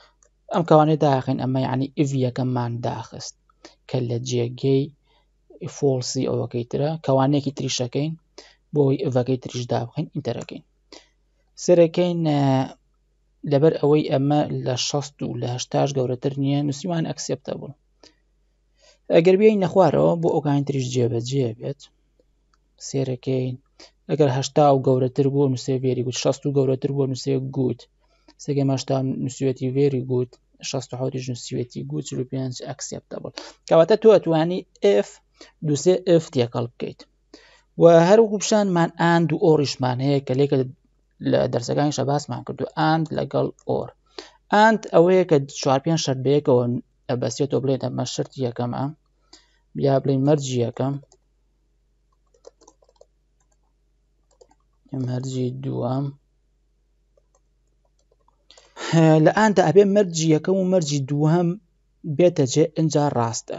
ام کوانی داخین اما یعنی یا کمان داخست کل کە لە جێگەی فۆلسی ئەوەکەی ترە کەوانێکی تریشەکەین بۆی ئەڤەکەی تریشدا بخین ئینتەرەکەین سرکین اه، لەبەر ئەوەی ئەمە لە 16 و لە هشتاش گەورەتر نییە نووسیمان ئەکسپتە بوون ئەگەر بیای نەخوارەوە بۆ ئۆگان تریش جێبەجێ بێت سێرەکەین ئەگەر هەشتا و گەورەتر بۆ نووسێ وێری گوت 16 و گەورەتر بۆ نووسێ گوت سێگە مەشتا نووسەتی وێری گوت 16 نووسەتی گوت پێ ئەکسپتە بوون کەواتە تو ئەتوانی F دوسێ F تێکەڵ بکەیت و هەروەکو پیشانمان ئاند و ئۆریشمان هەیە کە لێکە لە دەرسەکانی شەباسمان کردو ئاند لەگەڵ ئۆر ئاند ئەوەیە کە چوار پێ شەر بەیەکەوە بەسێتەوە بڵێن ئەمە شرت یەکەمە یا بڵین مەرجی یەکەم مەرجی دووەم لە ئاندا ئەبێ مەرجی یەکەم و مەرجی دووەم بێتە جێ ئەجا ڕاستە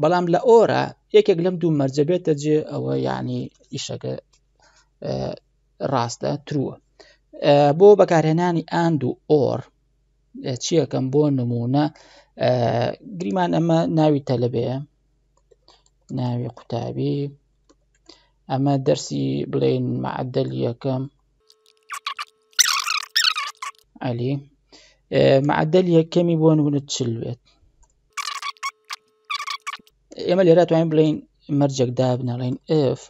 بەڵام لە ئۆرە یەکێک لەم دوو مەرجە بێتە جێ ئەوە یعنی ئیشەکە اه راسته تروە آه، بو بکارهنانی اندو اور آه، چیه کم بو نمونه آه، گریمان اما ناوی تەلەبێ ناوی قتابی اما درسی بلین معدل یکم علی معدل یکمی بو نمونه چلویت اما ئێمە لێرە بلین مرجک دابنه لین اف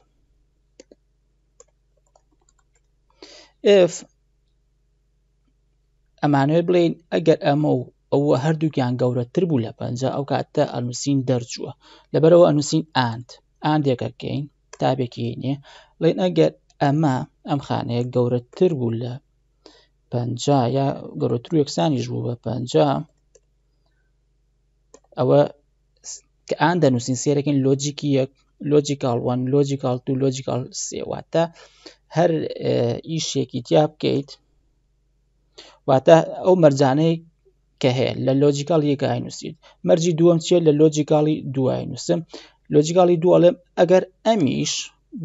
if ئەمانوێت بڵین ئەگەر ئەمە و ئەوە هەردووکیان گەورەتر بوو لە پەنج ئەو کاتە ئەنووسین دەرچووە لەبەرەوە ئەنووسین ئاند ئاندێکەکەین تابێکینێ لێن ئەگەر ئەمە ئەم خانەیە گەورەتر بوو لە پەنج یا گەورەتر یەکسانیش بوو بە پەنج ئەوە کە ئان دەنووسین سێرەکەین لۆجیکی یەک لۆجیکال وان لۆجیکال تو لۆجیکال سێواتە هەر ئیشێکی تیا بکەیت واتە ئەو مەرجانەی کە هەیە لە لۆجیکال یەکای نووسیت مەرجی دووەم چێ لە لۆجیکالی دوای نووسم لۆجیکالی دووەڵێم ئەگەر ئەمیش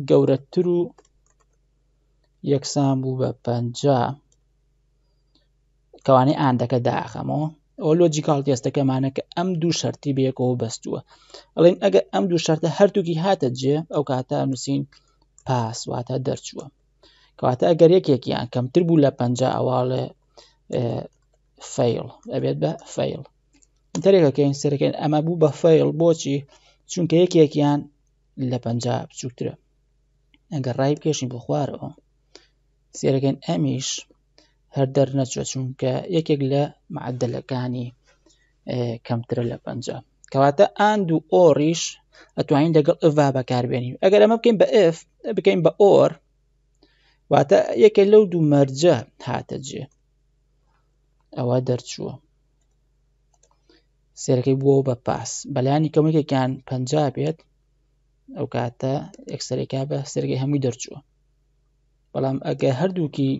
گەورەتر و یەکسان بوو بە پەنج کەوانەی ئاندەکە داخەمەوە ئەو لۆجییکال تێستەکەمانەکە ئەم دوو شەری بەیەکەوە بەستووە ئەڵێن ئەگە ئەم دوو شەرتە هەرتووکی هاتە جێ ئەو کاتە نووسین پاسواتە دەرچووە کەواتە ئەگەر یەکێکیان کەمتر بوو لە پنج ئەواڵێ فیل ئەبێت بە فیل تەرێکەکەین سەرەکەین ئەمە بوو بە فیل بۆچی چونکە یەکێکیان لە پنج بچووترە ئەگەر ڕای بکێشین بۆ خوارەوە سێرەکەین ئەمیش هەر دەرنەچوە چونکە یەکێک لە معدلەکانی کەمترە لە پنج کەواتە ئاند و ئۆریش ئەتوانین لەگەڵ ئەوا بەکاربێنین ئەگەر ئەمە بکەین بە ئف بکەین بە ئۆر واتە یەکێ لەو دوو مەرجە هاتە جێ ئەوە دەرچووە سێرەکەی بووە بە پاس بەلایانی کەمێکێکیان پنج بێت ئەو کاتە ئەکسەرێکا بە سەرگەی هەمووی دەرچووە بەڵام ئەگە هەردووکی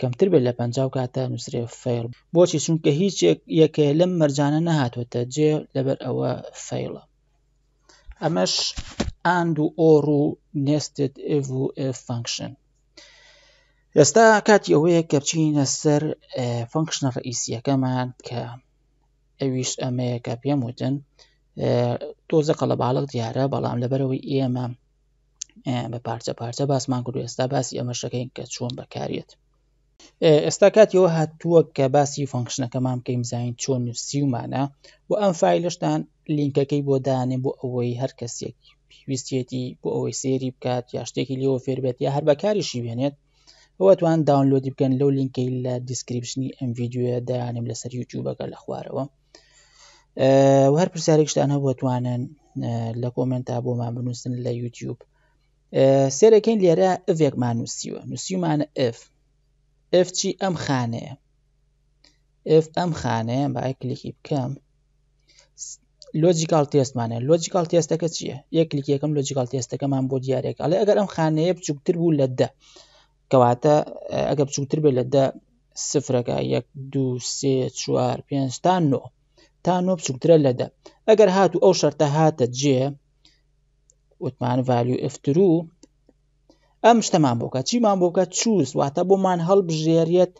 کەمتر بێت لە پ کاتە نووسێ فەیل بۆچی چونکە هیچ یەکێ لەم مەرجانە نەهاتوەتە جێ لەبەر ئەوە فەیڵە ئەمەش ئاند و ئۆڕ و نێستت فانکشن ئێستا کاتی ئەوەیە کەچینە سەر فانکشنە ڕئیسیەکەمان کە ئەویش ئەمەیە کە پێم وتن تۆزەکە لە باڵق دیارە بەڵام لەبەرەوەی ئێمە بە پارچە پارچە باسمان کرد و ئێستا باسی ئەمەشەکەین کە چۆن بەکارێت ئێستا کاتیەوە هاتووە کە باسی فۆنکشنەکەمان بکەین زین چۆن نووسیومانە و ئەم فیلشتان لینکەکەی بۆ دانێ بۆ ئەوەی هەر کەسێکی پێویستێتی بۆ ئەوەی سێری بکات یا شتێکی لەوە فێربێت یا هەر بەکاریشی وێنێت ئەوەتوان داونلودی بکەن لەو لینکەی لە دیسکریپشنی ئەم ویددیوە دایانم لەسەر یوتیوبەکە لە خوارەوە هەر پرسیارێکشتان هەبووتوانن لە کۆمنتا بۆمان بنووسن لە یوتیوب سێرەکەین لێرە ئەڤێکمان نووسیوە نووسیمانە ئف F چی ئەم خانەیە F ئەم خانەیە بای کلیکی بکەم لۆجیکال تێستمانە لۆجیکال تێستەکە چییە یەک کلیک یەکەم لۆجیکال تێستەکەمان بۆ دیارێک ئەڵێ ئەگەر ئەم خانەیە بچووکتر بوو لە دە کەواتە ئەگە بچووتر بێت لە دە سفرەکە یەک دو سێ چوار پێنج تا نۆ تا نۆ بچووترە لە دە ئەگەر هاتو ئەو شەرتە هاتە جێ وتمان ڤالیو ئفترو ئەم شتەمان بۆکە چیمان بۆکە چوس واتە بۆمان هەڵبژێریت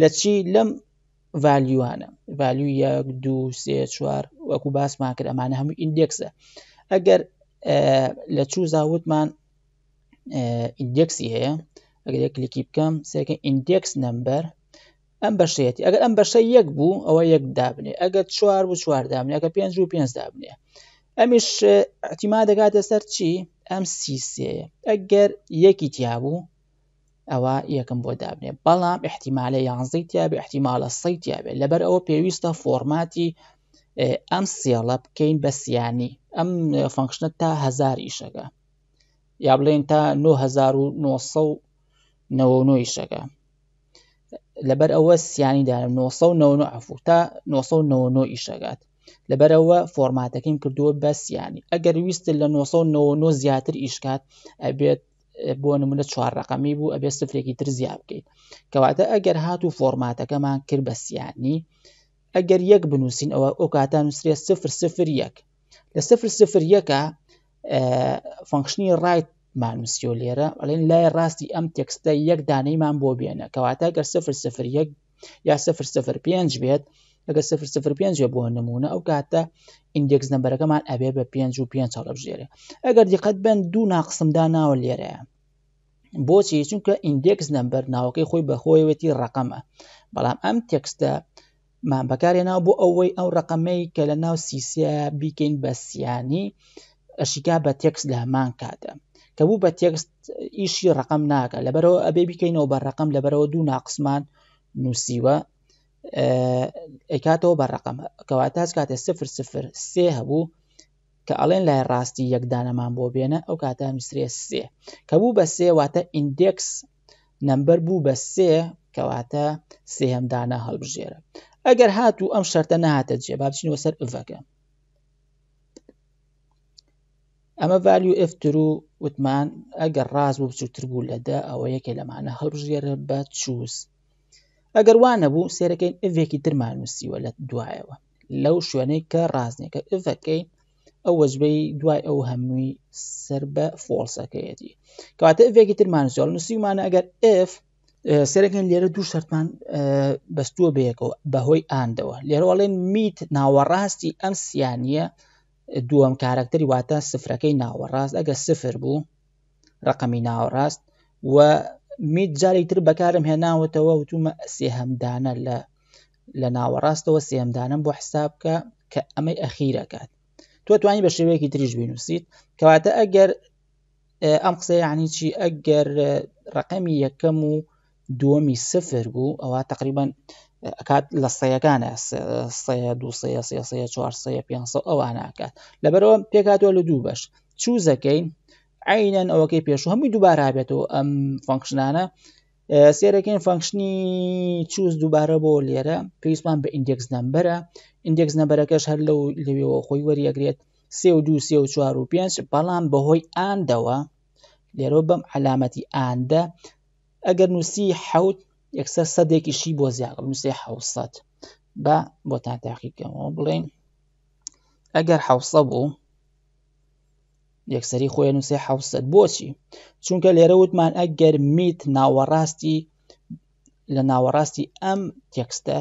لە چی لەم ڤالیوانە ڤالوو یەک دو سێ چوار وەکو باسمان کرد ئەمانە هەموو ئیندێکسە ئەگەر لە چوزاوتمان ئیندێکسی هەیە ئەگەر کلیکی بکەم سێکە ئیندێکس نمبەر ئەم بەشێتی ئەگەر ئەم بەشە یەک بوو ئەوە یەک دابنێ ئەگەر چوار بوو چوار دابنێ ئەگە پێنج و پێنج دابنێ ئەمیش احتیما دەگاتە سەر چی؟ ئەم سیسەیە ئەگەر یەکی تیابوو ئەوە یەکەم بۆ دابنێ بەڵام احتیمالە یانزەی تیاابێ احتیمالە سەی تیاابێت لەبەر ئەوە پێویستە فۆرماتی ئەم سێڵە بکەین بەسیانی ئەم فانکشنە تا هزار ئیشەکە یا بڵێن تا 1990 شەکە لەبەر ئەوە سیانی دارم 1990 تا 1990 ئیشەکات لەبەرەوە فۆرماتەکەیم کردووە بەس ینی ئەگەر ویستن لە 1990 زیاتر ئیشکات ئەبێت بۆ نمونە چوار ڕقەمی بوو ئەبێ سفرێکی تر زیاب بکەیت کەواتە ئەگەر هات و فۆرماتەکەمان کرد بەسیانی ئەگەر یەک بنووسین ئەوە ئەو کاتان نووسێ سفر سفر یەک لە سفر سفر یەکە فانکشنی ڕایت مانوسیۆ لێرە ئەڵێن لای ڕاستی ئەم تێکستە یەک دانەیمان بۆ بێنە کەواتە گەر سفر سفر یەک یا سفر سفر پێنج بێت ئەگە سفر سفر پێ بووە نمونە ئەو کاتە ئیندێکس نمبەرەکەمان ئەبێ بە پێ و پێ چاڵ بژێرە ئەگەر دیقەت بن دوو ناقسمدا ناوە لێرەیە بۆچی چونکە ئیندێکس نمبەر ناوەکەی خۆی بەخۆیەتی ڕقەمە بەڵام ئەم تێکستە مان بەکارێناو بۆ ئەوەی ئەو ڕقەمەی کە لە ناو سیسیە بیکەین بە سیانی ئەشیکا بە تێکس لە هەمان کاتە کە بوو بە تێکست ئیشی ڕقم ناکە لەبەرەوە ئەبێ بیکەینەوە بە ڕقم لەبەرەوە دوو ناقسمان نووسیوە ئەکاتەوە بە ڕقم کەواتە هەست کاتێ سفر سفر سێ هەبوو کە ئەڵێن لای ڕاستی یەکدانەمان بۆ بێنە ئەو کاتە میسرێ سێ کە بوو بە سێ واتە ئیندێکس نمبەر بوو بە سێ کەواتە سێهمدانە هەڵبژێرە ئەگەر هاتوو ئەم شەرتە نهاتە جێ بابچینەوە سەر ئڤەکە ئەمە ڤالیو ئفتر و وتمان ئەگەر ڕاز بوو بچووتر بوو لەدە ئەوە یەکێ لەمانە هەڵبژێرە بە چوست ئەگەر وانە بوو سێرەکەین ئڤێکی ترمان نووسیوە لە دوایەوە لەو شوێنەی کە ڕازنیەکە ئڤەکەین ئەو وەجبەی دوای ئەو هەمووی سەر بە فۆلسەکەیەتی کەواتە ئڤێکی ترمانزیۆل نووسیمانە ئەگەر F سەرەکەن لێرە دوو شەرمان بەستووە بەیەکەوە بەهۆی ئاندەوە لێرەوەڵێن میت ناوەڕاستی ئەم سیانە دووەم کارکتەری واتە سفرەکەی ناوەڕاست ئەگە سفر بوو ڕقەمی ناوەڕاست و میت جارێک تر بەکارم هێناوەتەوە وتومە سێهەمدانە لە لە ناوەڕاستەوە سێمدانم بۆ حساب بکە کە ئەمەی ئەخیرەکات تۆ توانی بە شێوەیەکی تریش بینوسیت کەواتە ئەگەر ئەم قسە یعنی چی ئەگەر ڕقەمی یەکەم و دووەمی سفر بوو ئەوە تقریبان ئەکات لە سەیەکانە چوار ئەوانەکات لەبەرەوە پێکاتەوە لە دوو بەش چوو زەکەین عینەن ئەوەکەی پێش و هەمووی دووبارە بێتەوە ئەم فانکشنانە سێرەکەین فانکشنی چوز دووبارە بۆ لێرە پێویستمان بە ئیندێکس نمبەرە ئیندێکس نمبەرەکەش هەر لەو لەوێەوە خۆی وەریەگرێت سێ و دو سێ و چوار و پێنج بەڵام بەهۆی ئاندەوە لێرۆ بەم علامەتی ئاندە ئەگەر نووسی حوت یەکسەر سەدێکیشی بۆ زیاقل نووسی حوسەت بە بۆتان تاقیکەمەوە بڵێن ئەگەر حوسە بوو یەکسری خۆیان نووسێ حوسەت بۆچی چونکە لێرە وتمان ئەگەر میت ناوەڕاستی لە ناوەڕاستی ئەم تێکستە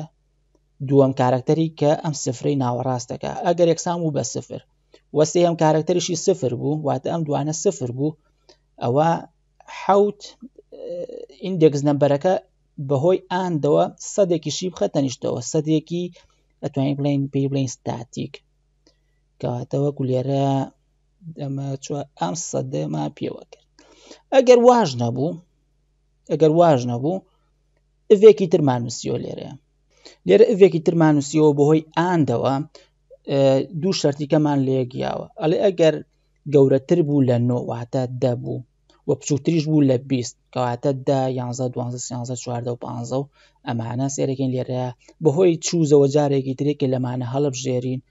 دووەم کارکتەری کە ئەم سفری ناوەڕاستەکە ئەگەر یەکسام و بە سفر وەسێ ئەم کارکتەرشی سفر بوو واتە ئەم دوانە سفر بوو ئەوە حوت ئیندێکس نمبەرەکە بەهۆی ئاندەوە سەدێکیشی بخە تەنیشتەوە سەدێکی ئەتوانین بڵین پێی بڵین ستاتیک کەواتەوە گولێرە ئەمە ئەم سەدەما پێوە کرد ئەگەر واژ نەبوو ئەگەر واژ نەبوو ئڤێکی ترمانوسیۆ لێرەیە لێرە ئڤێکی ترمانوسیەوە بەهۆی ئاندەوە دوو شەرتیکەمان لێگیاوە ئەڵێ ئەگەر گەورەتر بوو لە نۆواتە دەبوو وە بچووتریش بوو لە بیست کەواتە دا 15 و ئەمانە سێرەکەین لێرەیە بەهۆی چوزەوە جارێکی ترێکی لەمانە هەڵب ژێرین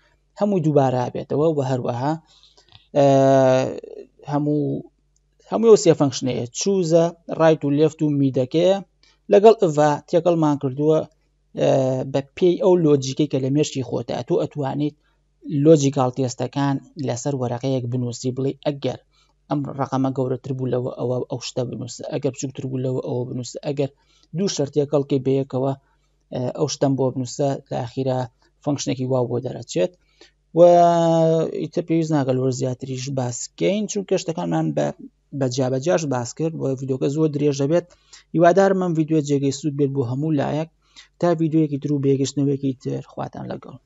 هەمووی دووبارا بێتەوە بە هەروەها هەموو هەموو سێ فەنکشنەیە چوزە ڕایت و لفت و میدەکەیە لەگەڵ ئڤ تێکەڵمان کردووە بە پێی ئەو لۆجیکەی کە لە مێشتی خۆتە ئەتو ئەتوانیت لۆجیکال تێستەکان لەسەر وەرەقەیەک بنووسی بڵێ ئەگەر ئەم ڕقەمە گەورەتر بوولەوە ئەوە ئەو شتە بنووسە ئەگەر بچووکتر بوولەوە ئەوە بنووسە ئەگەر دوو شەرتێکەڵکی بەیەکەوە ئەو شتم بۆ بنووسە لاخیرە فەنکشنێکی وا بۆ دەرەچێت و ئیتە پێویست ناگەل وەر زیاتریش باسکەین چونکە شتەکانمان بە بەجیابەجاش باس کرد بۆ یددیوکە زۆر درێژە بێت هیوادار من یددیوە جێگەی سوود بێت بۆ هەموو لایەک تا یددیوەکی درو بێگەشتنەوەیەکی ترخواتان لەگەڵ